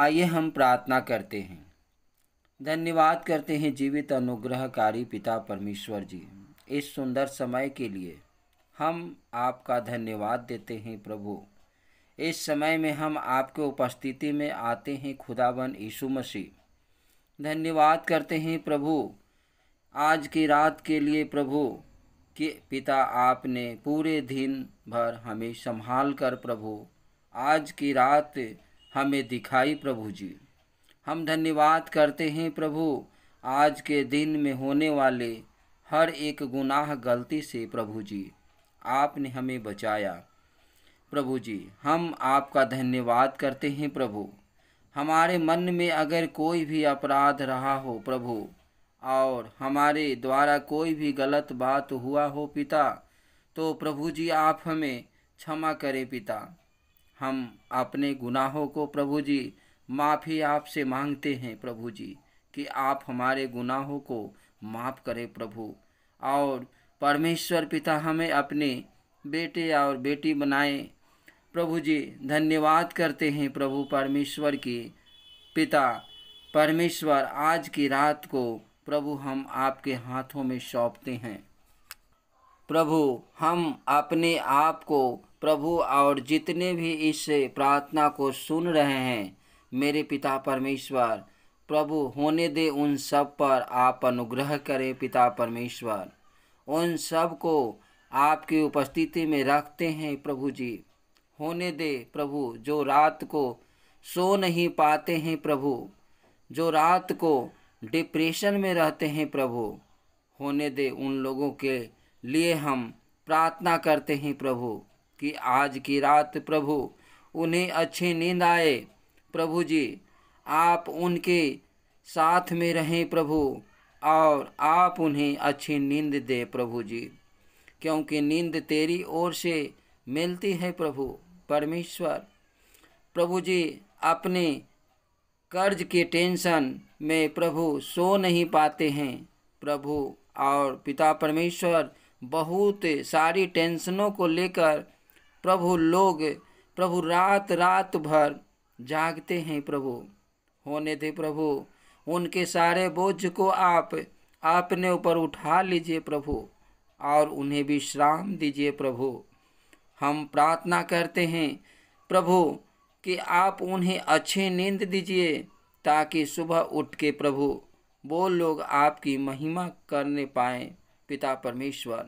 आइए हम प्रार्थना करते हैं धन्यवाद करते हैं जीवित अनुग्रहकारी पिता परमेश्वर जी इस सुंदर समय के लिए हम आपका धन्यवाद देते हैं प्रभु इस समय में हम आपके उपस्थिति में आते हैं खुदाबन यीशु मसीह धन्यवाद करते हैं प्रभु आज की रात के लिए प्रभु कि पिता आपने पूरे दिन भर हमें संभाल कर प्रभु आज की रात हमें दिखाई प्रभु जी हम धन्यवाद करते हैं प्रभु आज के दिन में होने वाले हर एक गुनाह गलती से प्रभु जी आपने हमें बचाया प्रभु जी हम आपका धन्यवाद करते हैं प्रभु हमारे मन में अगर कोई भी अपराध रहा हो प्रभु और हमारे द्वारा कोई भी गलत बात हुआ हो पिता तो प्रभु जी आप हमें क्षमा करें पिता हम अपने गुनाहों को प्रभु जी माफ़ी आपसे मांगते हैं प्रभु जी कि आप हमारे गुनाहों को माफ़ करें प्रभु और परमेश्वर पिता हमें अपने बेटे और बेटी बनाए प्रभु जी धन्यवाद करते हैं प्रभु परमेश्वर की पिता परमेश्वर आज की रात को प्रभु हम आपके हाथों में सौंपते हैं प्रभु हम अपने आप को प्रभु और जितने भी इस प्रार्थना को सुन रहे हैं मेरे पिता परमेश्वर प्रभु होने दे उन सब पर आप अनुग्रह करें पिता परमेश्वर उन सब को आपकी उपस्थिति में रखते हैं प्रभु जी होने दे प्रभु जो रात को सो नहीं पाते हैं प्रभु जो रात को डिप्रेशन में रहते हैं प्रभु होने दे उन लोगों के लिए हम प्रार्थना करते हैं प्रभु कि आज की रात प्रभु उन्हें अच्छी नींद आए प्रभु जी आप उनके साथ में रहें प्रभु और आप उन्हें अच्छी नींद दे प्रभु जी क्योंकि नींद तेरी ओर से मिलती है प्रभु परमेश्वर प्रभु जी अपने कर्ज के टेंशन में प्रभु सो नहीं पाते हैं प्रभु और पिता परमेश्वर बहुत सारी टेंशनों को लेकर प्रभु लोग प्रभु रात रात भर जागते हैं प्रभु होने दे प्रभु उनके सारे बोझ को आप अपने ऊपर उठा लीजिए प्रभु और उन्हें विश्राम दीजिए प्रभु हम प्रार्थना करते हैं प्रभु कि आप उन्हें अच्छी नींद दीजिए ताकि सुबह उठ के प्रभु वो लोग आपकी महिमा करने पाएँ पिता परमेश्वर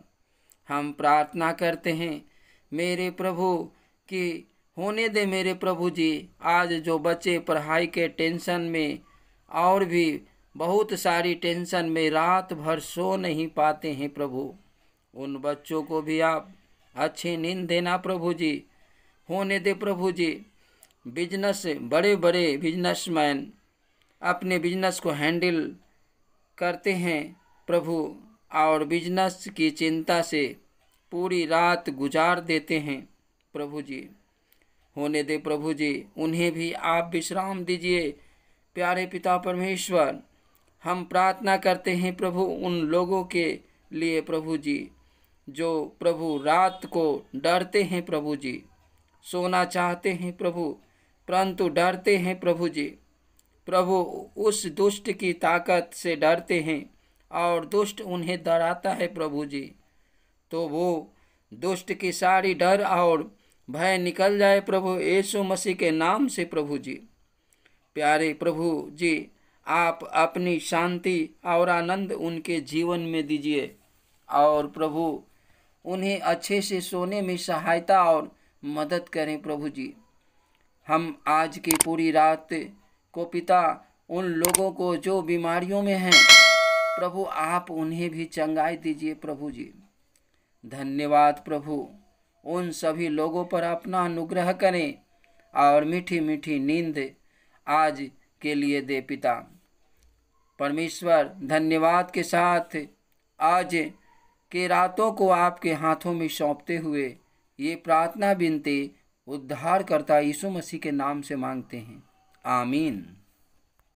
हम प्रार्थना करते हैं मेरे प्रभु कि होने दे मेरे प्रभु जी आज जो बच्चे पढ़ाई के टेंशन में और भी बहुत सारी टेंशन में रात भर सो नहीं पाते हैं प्रभु उन बच्चों को भी आप अच्छी नींद देना प्रभु जी होने दे प्रभु जी बिजनेस बड़े बड़े बिजनेसमैन अपने बिजनेस को हैंडल करते हैं प्रभु और बिजनेस की चिंता से पूरी रात गुजार देते हैं प्रभु जी होने दे प्रभु जी उन्हें भी आप विश्राम दीजिए प्यारे पिता परमेश्वर हम प्रार्थना करते हैं प्रभु उन लोगों के लिए प्रभु जी जो प्रभु रात को डरते हैं प्रभु जी सोना चाहते हैं प्रभु परंतु डरते हैं प्रभु जी प्रभु उस दुष्ट की ताकत से डरते हैं और दुष्ट उन्हें डराता है प्रभु जी तो वो दुष्ट की सारी डर और भय निकल जाए प्रभु यीशु मसीह के नाम से प्रभु जी प्यारे प्रभु जी आप अपनी शांति और आनंद उनके जीवन में दीजिए और प्रभु उन्हें अच्छे से सोने में सहायता और मदद करें प्रभु जी हम आज की पूरी रात को पिता उन लोगों को जो बीमारियों में हैं प्रभु आप उन्हें भी चंगाई दीजिए प्रभु जी धन्यवाद प्रभु उन सभी लोगों पर अपना अनुग्रह करें और मीठी मीठी नींद आज के लिए दे पिता परमेश्वर धन्यवाद के साथ आज के रातों को आपके हाथों में सौंपते हुए ये प्रार्थना बिनती उद्धारकर्ता यीशु मसीह के नाम से मांगते हैं आमीन